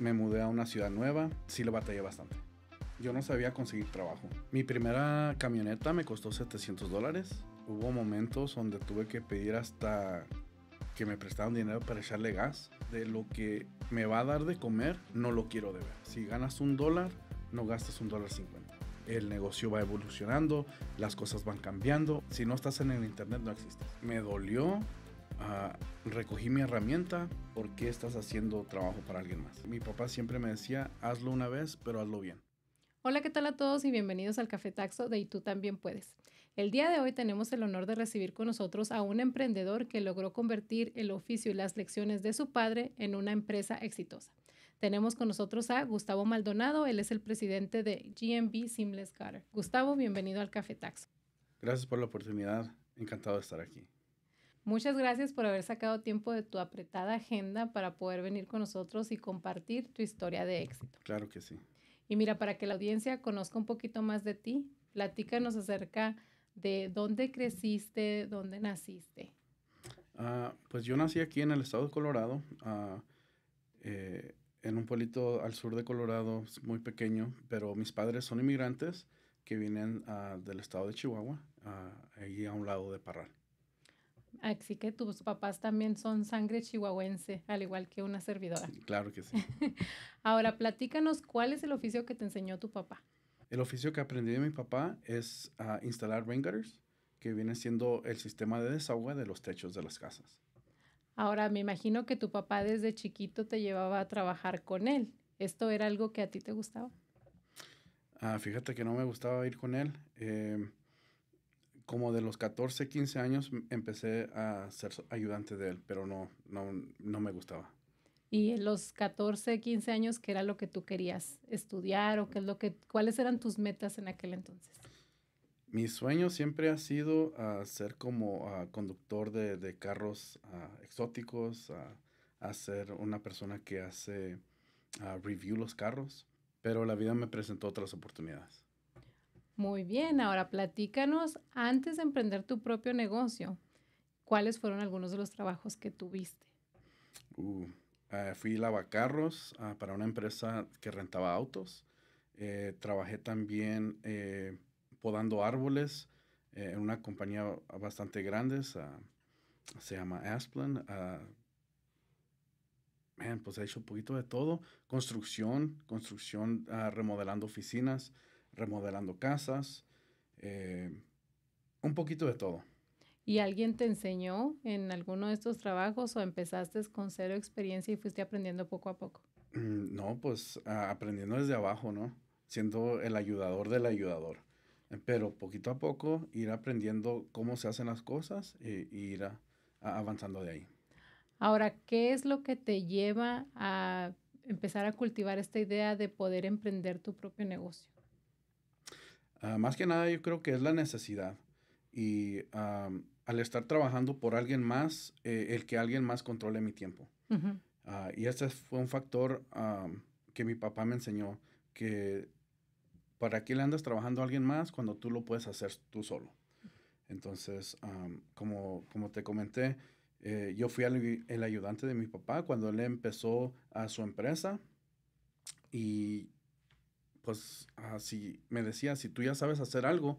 me mudé a una ciudad nueva, sí lo batallé bastante. Yo no sabía conseguir trabajo. Mi primera camioneta me costó 700 dólares. Hubo momentos donde tuve que pedir hasta que me prestaron dinero para echarle gas. De lo que me va a dar de comer, no lo quiero deber. Si ganas un dólar, no gastas un dólar cincuenta. El negocio va evolucionando, las cosas van cambiando. Si no estás en el internet, no existes. Me dolió recogí mi herramienta, ¿por qué estás haciendo trabajo para alguien más? Mi papá siempre me decía, hazlo una vez, pero hazlo bien. Hola, ¿qué tal a todos y bienvenidos al Café Taxo de Y tú también puedes? El día de hoy tenemos el honor de recibir con nosotros a un emprendedor que logró convertir el oficio y las lecciones de su padre en una empresa exitosa. Tenemos con nosotros a Gustavo Maldonado, él es el presidente de GMB Seamless car Gustavo, bienvenido al Café Taxo. Gracias por la oportunidad, encantado de estar aquí. Muchas gracias por haber sacado tiempo de tu apretada agenda para poder venir con nosotros y compartir tu historia de éxito. Claro que sí. Y mira, para que la audiencia conozca un poquito más de ti, platícanos acerca de dónde creciste, dónde naciste. Ah, pues yo nací aquí en el estado de Colorado, ah, eh, en un pueblito al sur de Colorado, muy pequeño, pero mis padres son inmigrantes que vienen ah, del estado de Chihuahua, ahí a un lado de Parral. Así que tus papás también son sangre chihuahuense, al igual que una servidora. claro que sí. Ahora, platícanos cuál es el oficio que te enseñó tu papá. El oficio que aprendí de mi papá es ah, instalar rain que viene siendo el sistema de desagüe de los techos de las casas. Ahora, me imagino que tu papá desde chiquito te llevaba a trabajar con él. ¿Esto era algo que a ti te gustaba? Ah, fíjate que no me gustaba ir con él. Eh, como de los 14, 15 años empecé a ser ayudante de él, pero no, no, me gustaba. Y en los 14, 15 años, ¿qué era lo que tú querías estudiar o qué lo que, cuáles eran tus metas en aquel entonces? Mi sueño siempre ha sido ser como conductor de, carros ah, exóticos, a ser una persona que hace ah, review los carros, pero la vida me presentó otras oportunidades. Muy bien, ahora platícanos antes de emprender tu propio negocio, ¿cuáles fueron algunos de los trabajos que tuviste? Uh, eh, fui lavacarros ah, para una empresa que rentaba autos. Eh, trabajé también eh, podando árboles en una compañía bastante grande, se llama Asplan. Ah, pues he hecho un poquito de todo. Construcción, construcción, ah, remodelando oficinas remodelando casas, eh, un poquito de todo. ¿Y alguien te enseñó en alguno de estos trabajos o empezaste con cero experiencia y fuiste aprendiendo poco a poco? Mm, no, pues aprendiendo desde abajo, ¿no? Siendo el ayudador del ayudador. Eh, pero poquito a poco ir aprendiendo cómo se hacen las cosas e, ir avanzando de ahí. Ahora, ¿qué es lo que te lleva a empezar a cultivar esta idea de poder emprender tu propio negocio? Ah, más que nada yo creo que es la necesidad y al estar trabajando por alguien más, eh, el que alguien más controle mi tiempo. Ah, y este fue un factor que mi papá me enseñó, que para qué le andas trabajando a alguien más cuando tú lo puedes hacer tú solo. Entonces, como, como te comenté, eh, yo fui el, el ayudante de mi papá cuando él empezó a su empresa y pues así ah, me decía, si tú ya sabes hacer algo,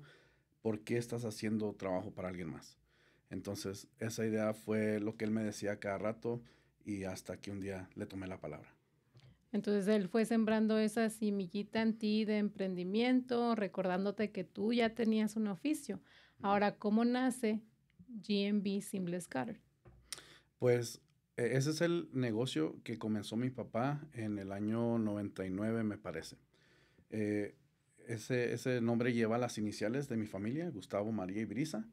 ¿por qué estás haciendo trabajo para alguien más? Entonces, esa idea fue lo que él me decía cada rato y hasta que un día le tomé la palabra. Entonces él fue sembrando esa semillita en ti de emprendimiento, recordándote que tú ya tenías un oficio. Ahora, ¿cómo nace GMB Simple Cutter? Pues e-, ese es el negocio que comenzó mi papá en el año 99, me parece. Eh, ese, ese, nombre lleva las iniciales de mi familia, Gustavo, María y Brisa.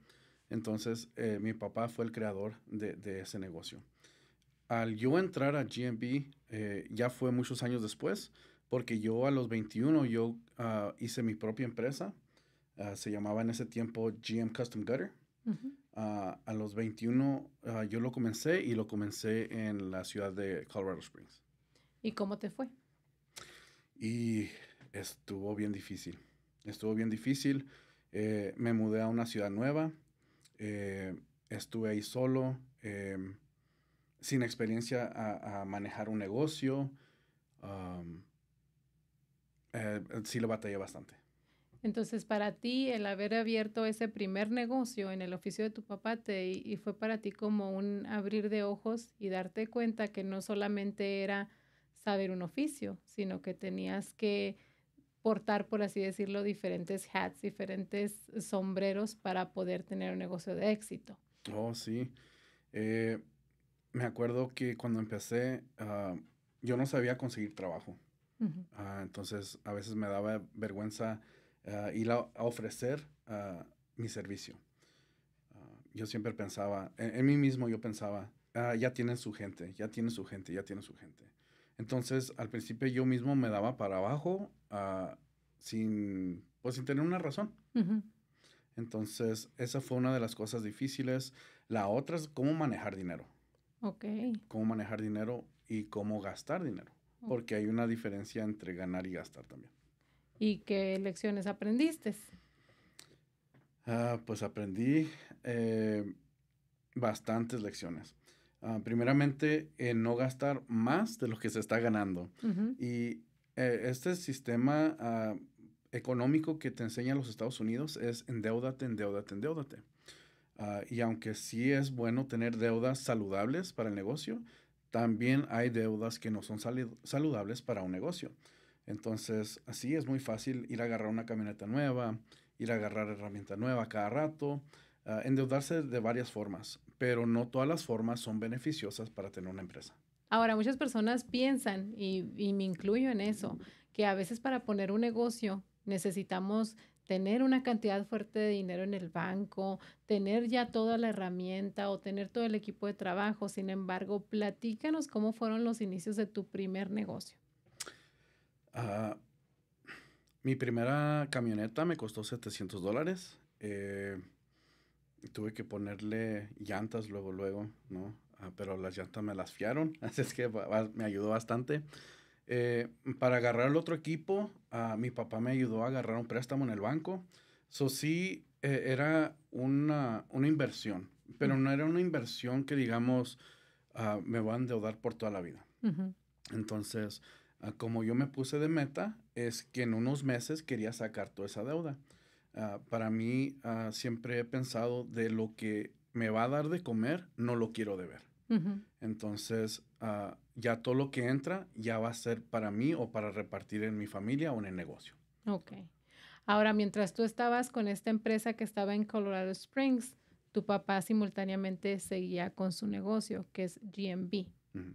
Entonces, eh, mi papá fue el creador de, ese negocio. Al yo entrar a GMB, eh, ya fue muchos años después, porque yo a los 21 yo ah, hice mi propia empresa. Ah, se llamaba en ese tiempo GM Custom Gutter. Ah, a los 21 yo lo comencé y lo comencé en la ciudad de Colorado Springs. ¿Y cómo te fue? Y estuvo bien difícil. Estuvo bien difícil. Eh, me mudé a una ciudad nueva. Eh, estuve ahí solo, em, sin experiencia a, manejar un negocio. Eh, sí lo batallé bastante. Entonces, para ti, el haber abierto ese primer negocio en el oficio de tu papá te, y fue para ti como un abrir de ojos y darte cuenta que no solamente era saber un oficio, sino que tenías que portar, por así decirlo, diferentes hats, diferentes sombreros para poder tener un negocio de éxito. Oh, sí. Eh, me acuerdo que cuando empecé, ah, yo no sabía conseguir trabajo. Ah, entonces, a veces me daba vergüenza ah, ir a, ofrecer mi servicio. yo siempre pensaba, en, mí mismo yo pensaba, ya tienen su gente, ya tienen su gente, ya tienen su gente. Entonces, al principio yo mismo me daba para abajo ah, pues, sin, tener una razón. Entonces, esa fue una de las cosas difíciles. La otra es cómo manejar dinero. Ok. Cómo manejar dinero y cómo gastar dinero. Porque hay una diferencia entre ganar y gastar también. ¿Y qué lecciones aprendiste? Ah, pues aprendí eh, bastantes lecciones. Ah, primeramente, en eh, no gastar más de lo que se está ganando. Y eh, este sistema ah, económico que te enseña los Estados Unidos es endeudate, endeudate, endeudate. Ah, y aunque sí es bueno tener deudas saludables para el negocio, también hay deudas que no son saludables para un negocio. Entonces, así es muy fácil ir a agarrar una camioneta nueva, ir a agarrar herramienta nueva cada rato, endeudarse de varias formas pero no todas las formas son beneficiosas para tener una empresa. Ahora, muchas personas piensan, y, me incluyo en eso, que a veces para poner un negocio necesitamos tener una cantidad fuerte de dinero en el banco, tener ya toda la herramienta o tener todo el equipo de trabajo. Sin embargo, platícanos cómo fueron los inicios de tu primer negocio. Ah, mi primera camioneta me costó 700 dólares. Eh, tuve que ponerle llantas luego, luego, ¿no? Ah, pero las llantas me las fiaron, así es que me ayudó bastante. Eh, para agarrar el otro equipo, ah, mi papá me ayudó a agarrar un préstamo en el banco. Eso sí, eh, era una, inversión, pero no era una inversión que digamos, ah, me va a endeudar por toda la vida. Entonces, como yo me puse de meta, es que en unos meses quería sacar toda esa deuda. Ah, para mí ah, siempre he pensado de lo que me va a dar de comer, no lo quiero de ver. Entonces, ah, ya todo lo que entra ya va a ser para mí o para repartir en mi familia o en el negocio. Ok. Ahora, mientras tú estabas con esta empresa que estaba en Colorado Springs, tu papá simultáneamente seguía con su negocio, que es GMB.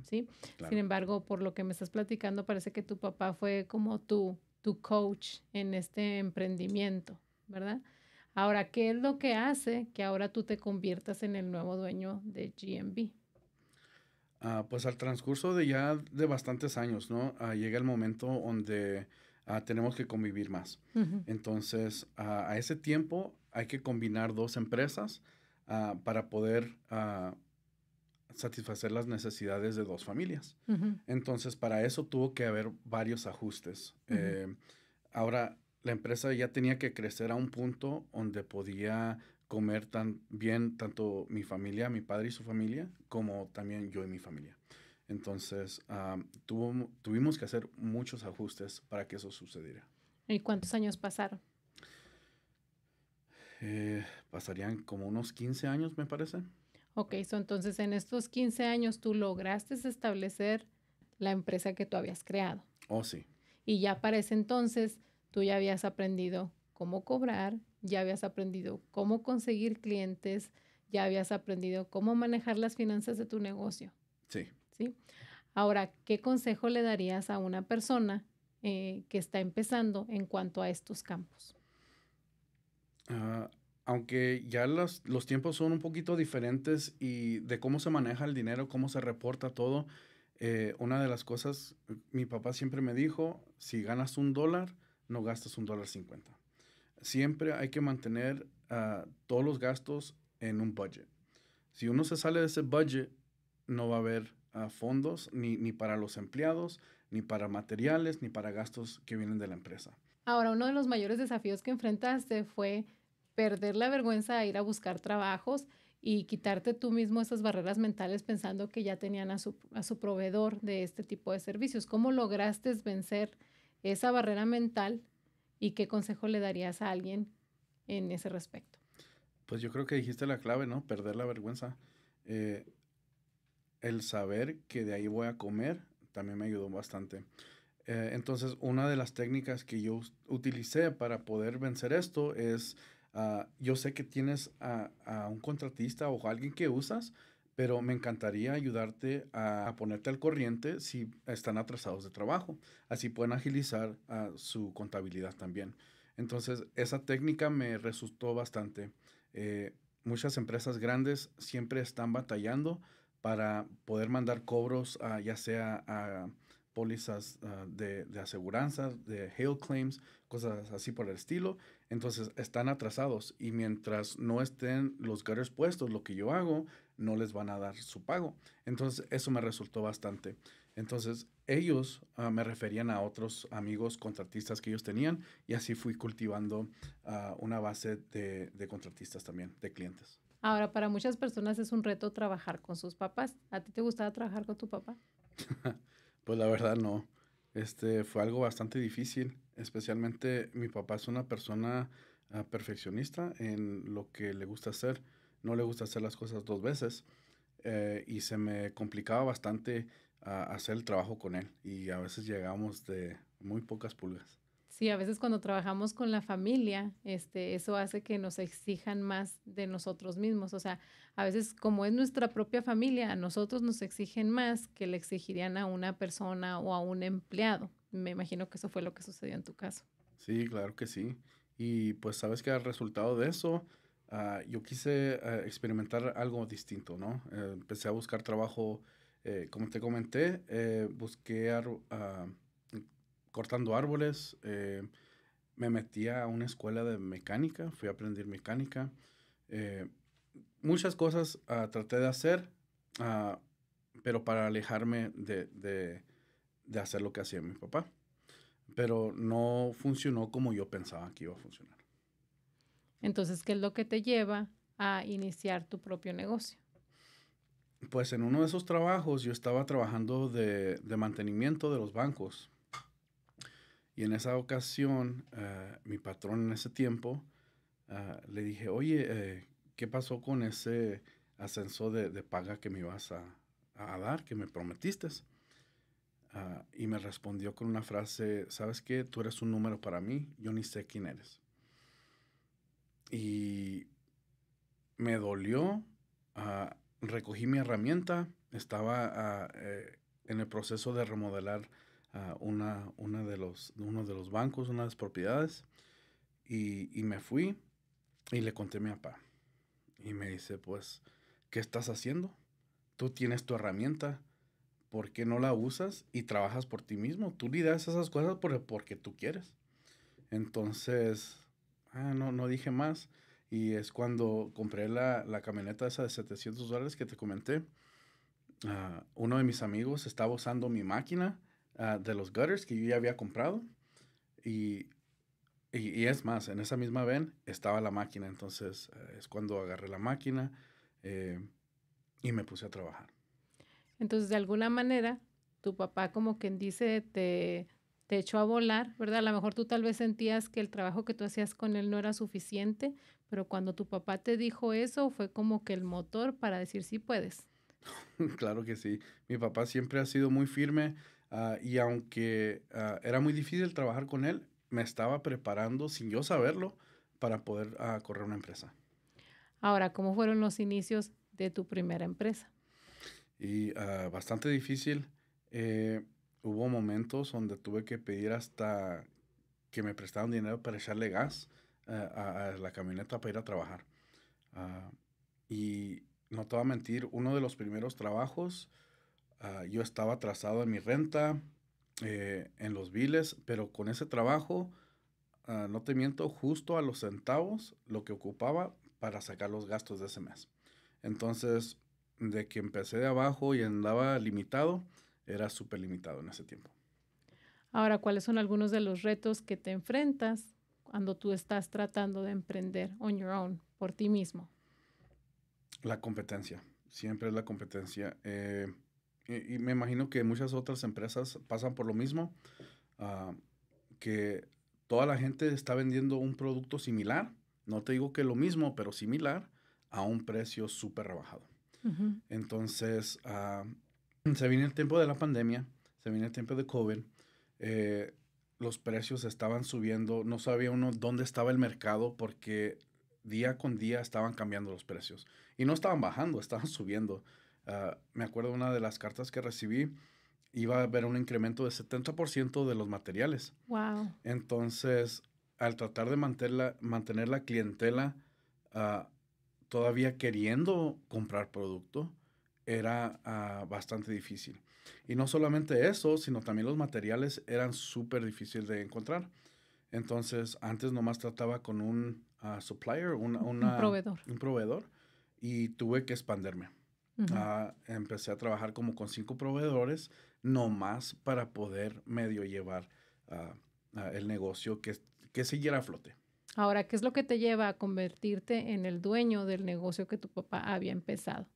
¿Sí? Sin embargo, por lo que me estás platicando, parece que tu papá fue como tu coach en este emprendimiento. ¿verdad? Ahora, ¿qué es lo que hace que ahora tú te conviertas en el nuevo dueño de GMB? Ah, pues al transcurso de ya de bastantes años, ¿no? Ah, llega el momento donde ah, tenemos que convivir más. Entonces, a ese tiempo hay que combinar dos empresas para poder satisfacer las necesidades de dos familias. Entonces, para eso tuvo que haber varios ajustes. Eh, ahora, la empresa ya tenía que crecer a un punto donde podía comer tan bien tanto mi familia, mi padre y su familia, como también yo y mi familia. Entonces, ah, tuvimos que hacer muchos ajustes para que eso sucediera. ¿Y cuántos años pasaron? Eh, pasarían como unos 15 años, me parece. Ok, so entonces en estos 15 años tú lograste establecer la empresa que tú habías creado. Oh, sí. Y ya para ese entonces tú ya habías aprendido cómo cobrar, ya habías aprendido cómo conseguir clientes, ya habías aprendido cómo manejar las finanzas de tu negocio. Sí. ¿Sí? Ahora, ¿qué consejo le darías a una persona eh, que está empezando en cuanto a estos campos? Ah, aunque ya los, los, tiempos son un poquito diferentes y de cómo se maneja el dinero, cómo se reporta todo, eh, una de las cosas, mi papá siempre me dijo, si ganas un dólar, no gastas un dólar cincuenta. Siempre hay que mantener ah, todos los gastos en un budget. Si uno se sale de ese budget, no va a haber ah, fondos ni, para los empleados, ni para materiales, ni para gastos que vienen de la empresa. Ahora, uno de los mayores desafíos que enfrentaste fue perder la vergüenza de ir a buscar trabajos y quitarte tú mismo esas barreras mentales pensando que ya tenían a su, a su proveedor de este tipo de servicios. ¿Cómo lograste vencer esa barrera mental y qué consejo le darías a alguien en ese respecto. Pues yo creo que dijiste la clave, ¿no? Perder la vergüenza. Eh, el saber que de ahí voy a comer también me ayudó bastante. Eh, entonces, una de las técnicas que yo utilicé para poder vencer esto es, ah, yo sé que tienes a, a, un contratista o a alguien que usas, pero me encantaría ayudarte a, ponerte al corriente si están atrasados de trabajo. Así pueden agilizar su contabilidad también. Entonces, esa técnica me resultó bastante. Eh, muchas empresas grandes siempre están batallando para poder mandar cobros, ya sea a pólizas ah, de, de aseguranza, de hail claims, cosas así por el estilo. Entonces están atrasados y mientras no estén los gutters puestos, lo que yo hago no les van a dar su pago. Entonces, eso me resultó bastante. Entonces, ellos ah, me referían a otros amigos contratistas que ellos tenían y así fui cultivando ah, una base de, contratistas también, de clientes. Ahora, para muchas personas es un reto trabajar con sus papás. ¿A ti te gustaba trabajar con tu papá? pues la verdad no. Este fue algo bastante difícil, especialmente mi papá es una persona ah, perfeccionista en lo que le gusta hacer no le gusta hacer las cosas dos veces eh, y se me complicaba bastante ah, hacer el trabajo con él y a veces llegamos de muy pocas pulgas. Sí, a veces cuando trabajamos con la familia, este, eso hace que nos exijan más de nosotros mismos. O sea, a veces como es nuestra propia familia, a nosotros nos exigen más que le exigirían a una persona o a un empleado. Me imagino que eso fue lo que sucedió en tu caso. Sí, claro que sí. Y pues sabes que al resultado de eso, Ah, yo quise eh, experimentar algo distinto, ¿no? Eh, empecé a buscar trabajo, eh, como te comenté, busqué ah, cortando árboles, me metí a una escuela de mecánica, fui a aprender mecánica. muchas cosas ah, traté de hacer, pero para alejarme de hacer lo que hacía mi papá pero no funcionó como yo pensaba que iba a funcionar. Entonces, ¿qué es lo que te lleva a iniciar tu propio negocio? Pues en uno de esos trabajos yo estaba trabajando de, mantenimiento de los bancos. Y en esa ocasión, eh, mi patrón en ese tiempo eh, le dije, oye, eh, ¿qué pasó con ese ascenso de, paga que me ibas a, dar, que me prometiste? Ah, y me respondió con una frase, ¿sabes qué? Tú eres un número para mí, yo ni sé quién eres y me dolió. Ah, recogí mi herramienta, estaba ah, eh, en el proceso de remodelar ah, una, una, de los, uno de los bancos, una de las propiedades, y, me fui y le conté a mi papá. Y me dice, pues, ¿qué estás haciendo? Tú tienes tu herramienta, ¿por qué no la usas y trabajas por ti mismo? Tú lidias esas cosas por porque tú quieres. Entonces ah, no, no dije más. Y es cuando compré la, la camioneta esa de 700 dólares que te comenté. Ah, uno de mis amigos estaba usando mi máquina ah, de los gutters que yo ya había comprado. Y, es más, en esa misma ven estaba la máquina. Entonces eh, es cuando agarré la máquina eh, y me puse a trabajar. Entonces, de alguna manera, tu papá como quien dice, te te echó a volar, ¿verdad? A lo mejor tú tal vez sentías que el trabajo que tú hacías con él no era suficiente, pero cuando tu papá te dijo eso fue como que el motor para decir sí puedes. claro que sí. Mi papá siempre ha sido muy firme ah, y aunque ah, era muy difícil trabajar con él, me estaba preparando sin yo saberlo para poder ah, correr una empresa. Ahora, ¿cómo fueron los inicios de tu primera empresa? Y bastante difícil. Eh, hubo momentos donde tuve que pedir hasta que me prestaron dinero para echarle gas eh, a, la camioneta para ir a trabajar. Ah, y no te voy a mentir, uno de los primeros trabajos, ah, yo estaba atrasado en mi renta, eh, en los biles, pero con ese trabajo, ah, no te miento, justo a los centavos lo que ocupaba para sacar los gastos de ese mes. Entonces, de que empecé de abajo y andaba limitado, era súper limitado en ese tiempo. Ahora, ¿cuáles son algunos de los retos que te enfrentas cuando tú estás tratando de emprender on your own, por ti mismo? La competencia, siempre es la competencia. Eh, y, me imagino que muchas otras empresas pasan por lo mismo, ah, que toda la gente está vendiendo un producto similar, no te digo que lo mismo, pero similar, a un precio súper rebajado. Entonces, ah, se viene el tiempo de la pandemia, se viene el tiempo de COVID, eh, los precios estaban subiendo, no sabía uno dónde estaba el mercado porque día con día estaban cambiando los precios. Y no estaban bajando, estaban subiendo. Ah, me acuerdo una de las cartas que recibí, iba a haber un incremento de 70% de los materiales. Wow. Entonces, al tratar de mantener la clientela ah, todavía queriendo comprar producto, era ah, bastante difícil. Y no solamente eso, sino también los materiales eran súper difíciles de encontrar. Entonces, antes nomás trataba con un ah, supplier, un, proveedor. un proveedor, y tuve que expanderme. Ah, empecé a trabajar como con cinco proveedores, nomás para poder medio llevar el negocio que, que siguiera a flote. Ahora, ¿qué es lo que te lleva a convertirte en el dueño del negocio que tu papá había empezado?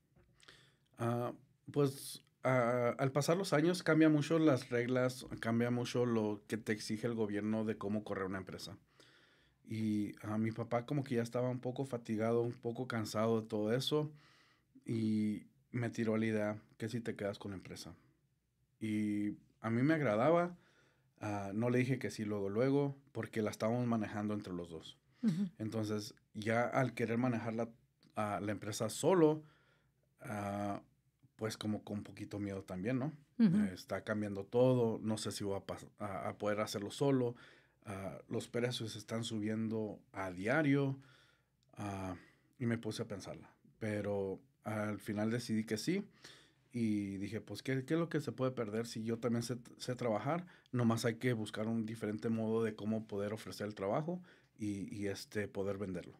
Ah, pues ah, al pasar los años cambia mucho las reglas, cambia mucho lo que te exige el gobierno de cómo correr una empresa. Y a mi papá como que ya estaba un poco fatigado, un poco cansado de todo eso y me tiró la idea que si te quedas con la empresa. Y a mí me agradaba, ah, no le dije que sí luego, luego, porque la estábamos manejando entre los dos. Entonces ya al querer manejar la, empresa solo, pues como con poquito miedo también, ¿no? Eh, está cambiando todo, no sé si voy a, poder hacerlo solo, ah, los precios están subiendo a diario ah, y me puse a pensarla, pero al final decidí que sí y dije, pues, ¿qué, ¿qué, es lo que se puede perder si yo también sé, trabajar? Nomás hay que buscar un diferente modo de cómo poder ofrecer el trabajo y, y este, poder venderlo.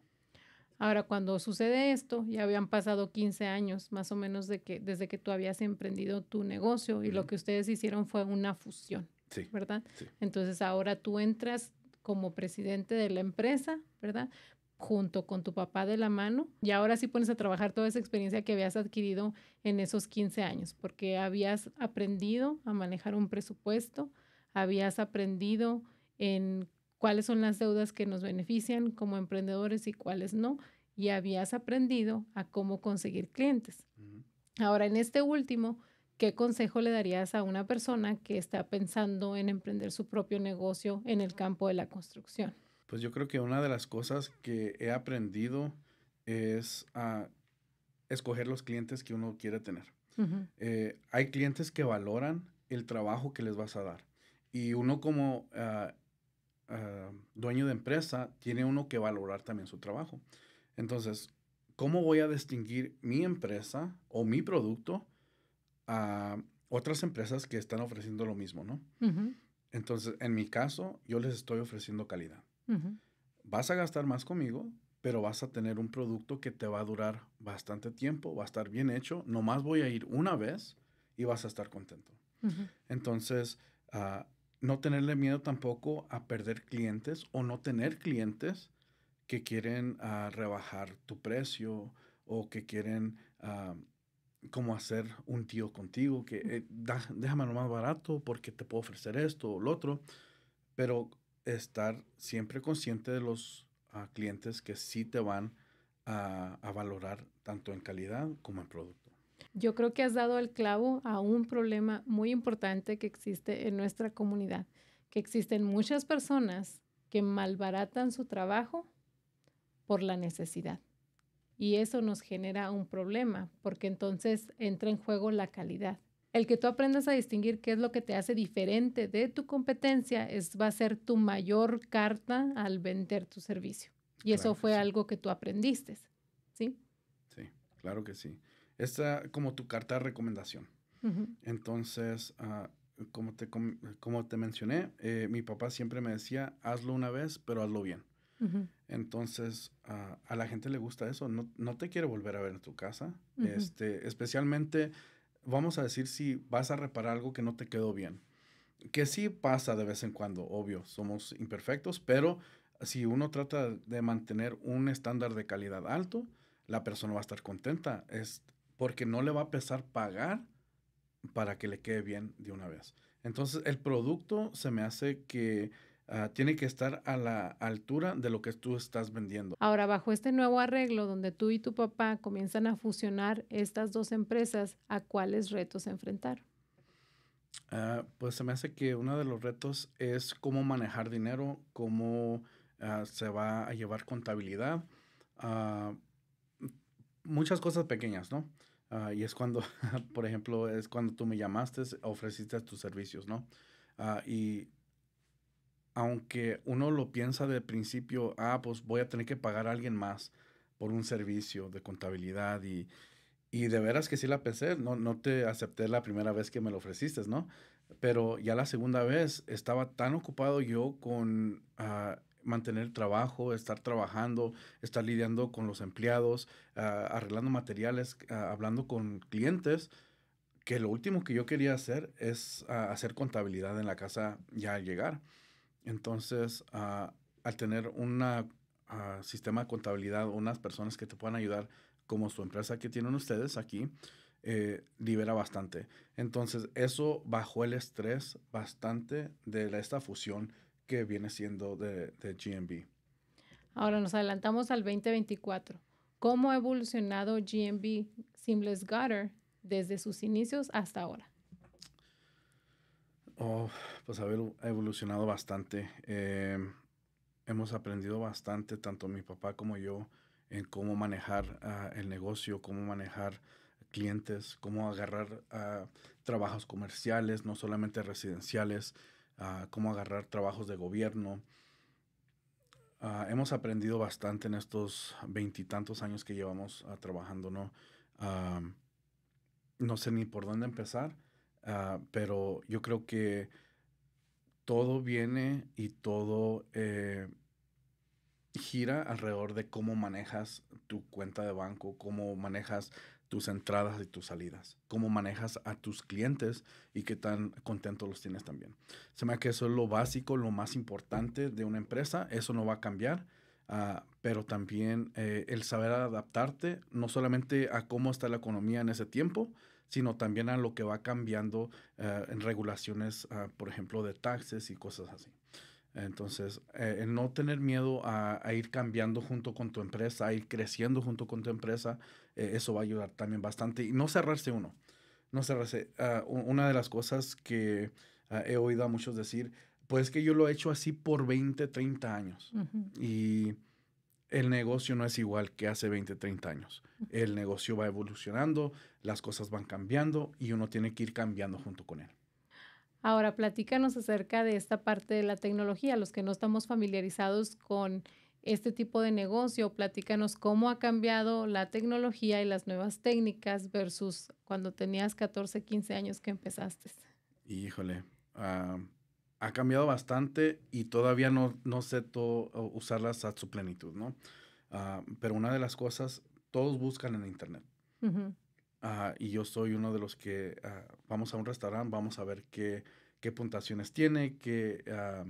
Ahora, cuando sucede esto, ya habían pasado 15 años más o menos de que, desde que tú habías emprendido tu negocio y lo que ustedes hicieron fue una fusión, ¿verdad? Entonces ahora tú entras como presidente de la empresa, ¿verdad? Junto con tu papá de la mano y ahora sí pones a trabajar toda esa experiencia que habías adquirido en esos 15 años, porque habías aprendido a manejar un presupuesto, habías aprendido en cuáles son las deudas que nos benefician como emprendedores y cuáles no, y habías aprendido a cómo conseguir clientes. Ahora, en este último, ¿qué consejo le darías a una persona que está pensando en emprender su propio negocio en el campo de la construcción? Pues yo creo que una de las cosas que he aprendido es a escoger los clientes que uno quiere tener. Eh, hay clientes que valoran el trabajo que les vas a dar. Y uno como ah, Ah, dueño de empresa, tiene uno que valorar también su trabajo. Entonces, ¿cómo voy a distinguir mi empresa o mi producto a otras empresas que están ofreciendo lo mismo, no? Entonces, en mi caso, yo les estoy ofreciendo calidad. Vas a gastar más conmigo, pero vas a tener un producto que te va a durar bastante tiempo, va a estar bien hecho, nomás voy a ir una vez y vas a estar contento. Entonces, ah, no tenerle miedo tampoco a perder clientes o no tener clientes que quieren ah, rebajar tu precio o que quieren ah, como hacer un tío contigo, que eh, déjame lo más barato porque te puedo ofrecer esto o lo otro, pero estar siempre consciente de los ah, clientes que sí te van a valorar tanto en calidad como en producto. Yo creo que has dado el clavo a un problema muy importante que existe en nuestra comunidad, que existen muchas personas que malbaratan su trabajo por la necesidad. Y eso nos genera un problema, porque entonces entra en juego la calidad. El que tú aprendas a distinguir qué es lo que te hace diferente de tu competencia es, va a ser tu mayor carta al vender tu servicio. Y eso fue algo que tú aprendiste, ¿sí? Sí, claro que sí. Esta como tu carta de recomendación. Entonces, ah, como, te, como, te mencioné, eh, mi papá siempre me decía, hazlo una vez, pero hazlo bien. Entonces, ah, a la gente le gusta eso, no, te quiere volver a ver en tu casa, este, especialmente, vamos a decir, si vas a reparar algo que no te quedó bien, que sí pasa de vez en cuando, obvio, somos imperfectos, pero si uno trata de mantener un estándar de calidad alto, la persona va a estar contenta. Es, porque no le va a pesar pagar para que le quede bien de una vez. Entonces, el producto se me hace que ah, tiene que estar a la altura de lo que tú estás vendiendo. Ahora, bajo este nuevo arreglo donde tú y tu papá comienzan a fusionar estas dos empresas, ¿a cuáles retos enfrentar? Ah, pues se me hace que uno de los retos es cómo manejar dinero, cómo ah, se va a llevar contabilidad, muchas cosas pequeñas, ¿no? Ah, y es cuando, por ejemplo, es cuando tú me llamaste, ofreciste tus servicios, ¿no? Ah, y aunque uno lo piensa de principio, ah, pues voy a tener que pagar a alguien más por un servicio de contabilidad y, y de veras que sí la pensé, no, no te acepté la primera vez que me lo ofreciste, ¿no? Pero ya la segunda vez estaba tan ocupado yo con ah, mantener el trabajo, estar trabajando, estar lidiando con los empleados, ah, arreglando materiales, ah, hablando con clientes, que lo último que yo quería hacer es ah, hacer contabilidad en la casa ya al llegar. Entonces, al tener un sistema de contabilidad, unas personas que te puedan ayudar, como su empresa que tienen ustedes aquí, eh, libera bastante. Entonces, eso bajó el estrés bastante de esta fusión que viene siendo de, de GMB. Ahora nos adelantamos al 2024. ¿Cómo ha evolucionado GMB Seamless Gutter desde sus inicios hasta ahora? Oh, pues ha evolucionado bastante. Em, hemos aprendido bastante, tanto mi papá como yo, en cómo manejar ah, el negocio, cómo manejar clientes, cómo agarrar ah, trabajos comerciales, no solamente residenciales cómo agarrar trabajos de gobierno. Ah, hemos aprendido bastante en estos veintitantos años que llevamos ah, trabajando, ¿no? Ah, no sé ni por dónde empezar, pero yo creo que todo viene y todo eh, gira alrededor de cómo manejas tu cuenta de banco, cómo manejas tus entradas y tus salidas, cómo manejas a tus clientes y qué tan contentos los tienes también. Se me hace que eso es lo básico, lo más importante de una empresa, eso no va a cambiar, ah, pero también eh, el saber adaptarte, no solamente a cómo está la economía en ese tiempo, sino también a lo que va cambiando eh, en regulaciones, ah, por ejemplo, de taxes y cosas así. Entonces, eh, no tener miedo a, ir cambiando junto con tu empresa, a ir creciendo junto con tu empresa, eh, eso va a ayudar también bastante. Y no cerrarse uno, no cerrarse. Ah, una de las cosas que ah, he oído a muchos decir, pues que yo lo he hecho así por 20, 30 años. Y el negocio no es igual que hace 20, 30 años. El negocio va evolucionando, las cosas van cambiando y uno tiene que ir cambiando junto con él. Ahora, platícanos acerca de esta parte de la tecnología. Los que no estamos familiarizados con este tipo de negocio, platícanos cómo ha cambiado la tecnología y las nuevas técnicas versus cuando tenías 14, 15 años que empezaste. Híjole, ah, ha cambiado bastante y todavía no, no sé usarlas a su plenitud, ¿no? Ah, pero una de las cosas, todos buscan en Internet y yo soy uno de los que ah, vamos a un restaurante, vamos a ver qué, qué puntuaciones tiene, qué ah,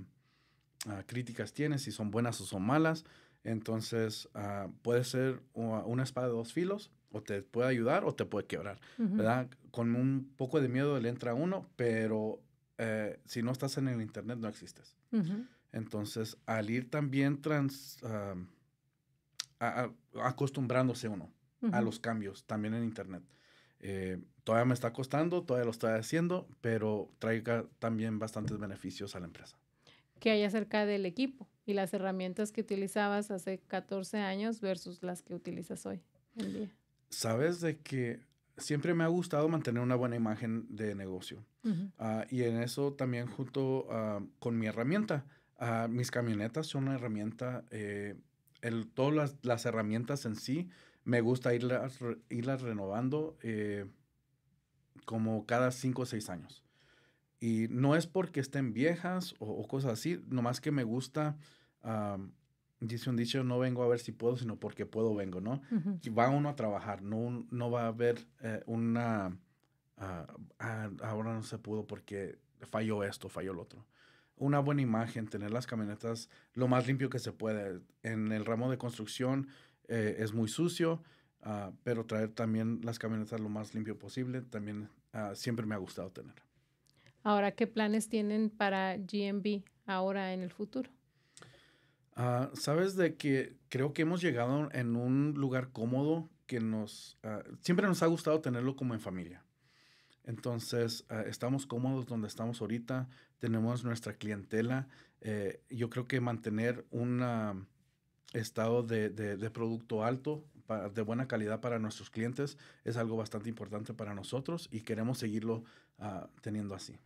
ah, críticas tiene, si son buenas o son malas. Entonces, puede ser una espada de dos filos, o te puede ayudar o te puede quebrar, ¿verdad? Con un poco de miedo le entra uno, pero eh, si no estás en el Internet no existes. Entonces, al ir también trans, acostumbrándose uno a los cambios también en Internet. Eh, todavía me está costando, todavía lo estoy haciendo, pero traiga también bastantes beneficios a la empresa. ¿Qué hay acerca del equipo y las herramientas que utilizabas hace 14 años versus las que utilizas hoy Sabes de que siempre me ha gustado mantener una buena imagen de negocio. Ah, y en eso también junto ah, con mi herramienta. Ah, mis camionetas son una herramienta, eh, el, todas las, herramientas en sí me gusta irlas, irlas renovando eh, como cada cinco o seis años. Y no es porque estén viejas o, cosas así, nomás que me gusta, dice un dicho, no vengo a ver si puedo, sino porque puedo vengo, ¿no? Va uno a trabajar, no, no va a haber eh, una, ah, ah, ahora no se pudo porque falló esto, falló el otro. Una buena imagen, tener las camionetas lo más limpio que se puede. En el ramo de construcción, eh, es muy sucio, ah, pero traer también las camionetas lo más limpio posible también ah, siempre me ha gustado tener. Ahora, ¿qué planes tienen para GMB ahora en el futuro? Ah, sabes de que creo que hemos llegado en un lugar cómodo que nos... siempre nos ha gustado tenerlo como en familia. Entonces, estamos cómodos donde estamos ahorita, tenemos nuestra clientela. Eh, yo creo que mantener una, estado de, producto alto, de buena calidad para nuestros clientes, es algo bastante importante para nosotros y queremos seguirlo ah, teniendo así.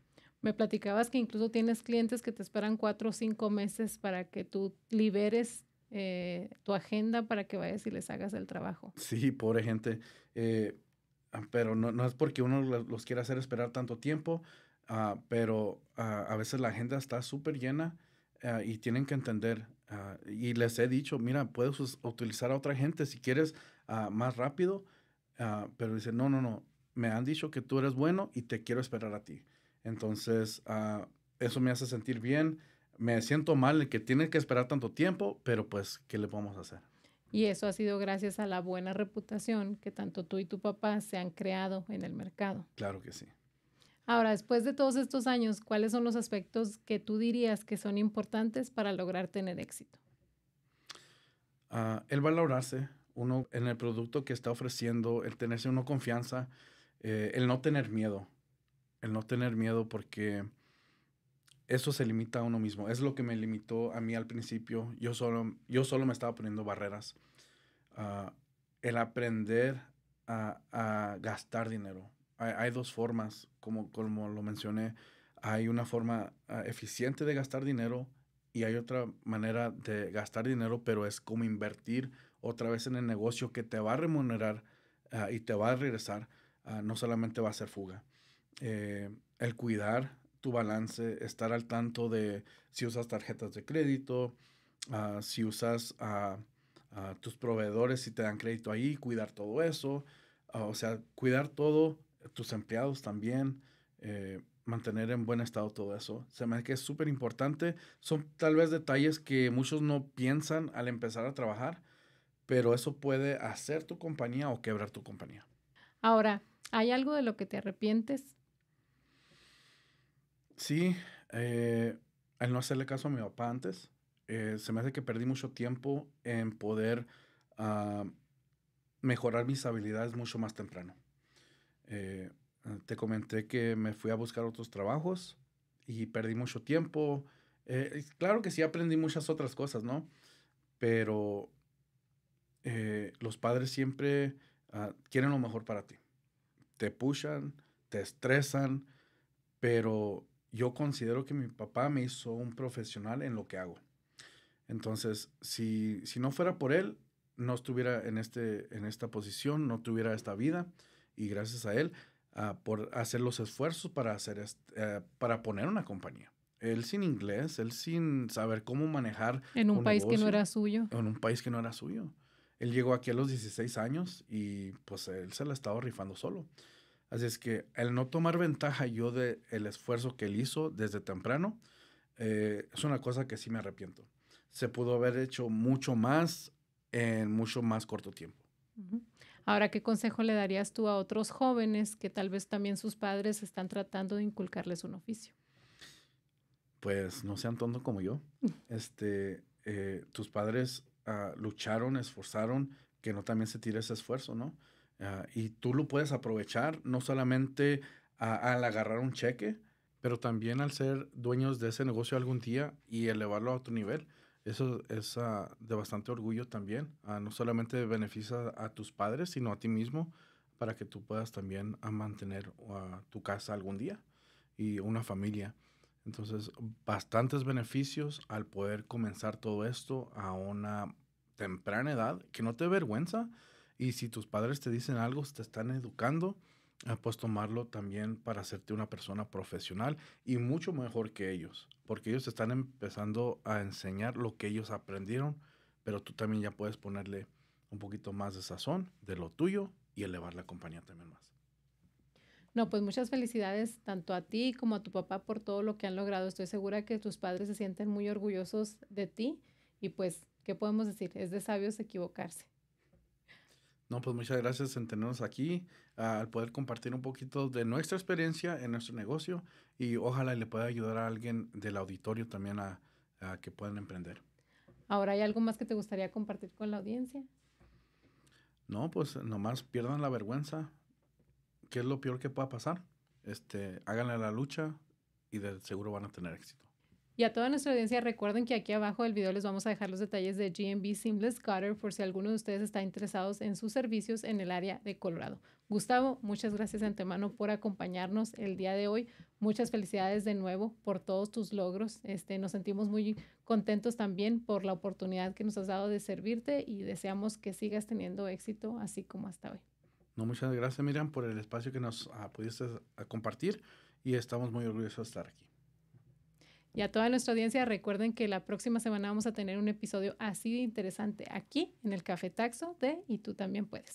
Me platicabas que incluso tienes clientes que te esperan cuatro o cinco meses para que tú liberes eh, tu agenda para que vayas y les hagas el trabajo. Sí, pobre gente. Eh, ah, pero no, es porque uno los quiera hacer esperar tanto tiempo, ah, pero a veces la agenda está súper llena Ah, y tienen que entender. Ah, y les he dicho, mira, puedes utilizar a otra gente si quieres ah, más rápido, pero dicen, no, no, no, me han dicho que tú eres bueno y te quiero esperar a ti. Entonces, eso me hace sentir bien, me siento mal el que tiene que esperar tanto tiempo, pero pues, ¿qué le podemos hacer? Y eso ha sido gracias a la buena reputación que tanto tú y tu papá se han creado en el mercado. Claro que sí. Ahora, después de todos estos años, ¿cuáles son los aspectos que tú dirías que son importantes para lograr tener éxito? Ah, el valorarse uno en el producto que está ofreciendo, el tenerse uno confianza, eh, el no tener miedo, el no tener miedo porque eso se limita a uno mismo. Es lo que me limitó a mí al principio. Yo solo, yo solo me estaba poniendo barreras. Ah, el aprender a gastar dinero, hay, dos formas, como, como lo mencioné. Hay una forma ah, eficiente de gastar dinero y hay otra manera de gastar dinero, pero es como invertir otra vez en el negocio que te va a remunerar ah, y te va a regresar. Ah, no solamente va a ser fuga. Eh, el cuidar tu balance, estar al tanto de si usas tarjetas de crédito, si usas a tus proveedores, si te dan crédito ahí, cuidar todo eso. o sea, cuidar todo tus empleados también, eh, mantener en buen estado todo eso. Se me hace que es súper importante. Son tal vez detalles que muchos no piensan al empezar a trabajar, pero eso puede hacer tu compañía o quebrar tu compañía. Ahora, ¿hay algo de lo que te arrepientes? Sí, eh, al no hacerle caso a mi papá antes, eh, se me hace que perdí mucho tiempo en poder ah, mejorar mis habilidades mucho más temprano. Eh, te comenté que me fui a buscar otros trabajos y perdí mucho tiempo. Eh, claro que sí aprendí muchas otras cosas, ¿no? Pero eh, los padres siempre ah, quieren lo mejor para ti. Te pushan, te estresan, pero yo considero que mi papá me hizo un profesional en lo que hago. Entonces, si, si no fuera por él, no estuviera en, este, en esta posición, no tuviera esta vida y gracias a él ah, por hacer los esfuerzos para, hacer eh, para poner una compañía. Él sin inglés, él sin saber cómo manejar. En un, país que no era suyo. En un país que no era suyo. Él llegó aquí a los 16 años y pues él se la estaba rifando solo. Así es que el no tomar ventaja yo de el esfuerzo que él hizo desde temprano eh, es una cosa que sí me arrepiento. Se pudo haber hecho mucho más en mucho más corto tiempo. Ahora, ¿qué consejo le darías tú a otros jóvenes que tal vez también sus padres están tratando de inculcarles un oficio? Pues no sean tontos como yo. Mm. Este, eh, tus padres ah, lucharon, esforzaron, que no también se tire ese esfuerzo, ¿no? Ah, y tú lo puedes aprovechar, no solamente al agarrar un cheque, pero también al ser dueños de ese negocio algún día y elevarlo a otro nivel. Eso es ah, de bastante orgullo también. Ah, no solamente beneficia a tus padres, sino a ti mismo para que tú puedas también ah, mantener tu casa algún día y una familia. Entonces, bastantes beneficios al poder comenzar todo esto a una temprana edad, que no te avergüenza. Y si tus padres te dicen algo, te están educando, Ah, puedes tomarlo también para hacerte una persona profesional y mucho mejor que ellos, porque ellos están empezando a enseñar lo que ellos aprendieron, pero tú también ya puedes ponerle un poquito más de sazón de lo tuyo y elevar la compañía también más. No, pues muchas felicidades tanto a ti como a tu papá por todo lo que han logrado. Estoy segura que tus padres se sienten muy orgullosos de ti y pues, ¿qué podemos decir? Es de sabios equivocarse. No, pues muchas gracias en tenernos aquí, al poder compartir un poquito de nuestra experiencia en nuestro negocio y ojalá le pueda ayudar a alguien del auditorio también a, que puedan emprender. Ahora, ¿hay algo más que te gustaría compartir con la audiencia? No, pues nomás pierdan la vergüenza. que es lo peor que pueda pasar? Este, háganle la lucha y de seguro van a tener éxito. Y a toda nuestra audiencia, recuerden que aquí abajo del video les vamos a dejar los detalles de GMB Seamless Cutter por si alguno de ustedes está interesado en sus servicios en el área de Colorado. Gustavo, muchas gracias de antemano por acompañarnos el día de hoy. Muchas felicidades de nuevo por todos tus logros. Este, nos sentimos muy contentos también por la oportunidad que nos has dado de servirte y deseamos que sigas teniendo éxito así como hasta hoy. No, muchas gracias, Miriam, por el espacio que nos ah, pudiste ah, compartir y estamos muy orgullosos de estar aquí. Y a toda nuestra audiencia, recuerden que la próxima semana vamos a tener un episodio así de interesante aquí en el Café Taxo de Y tú también puedes.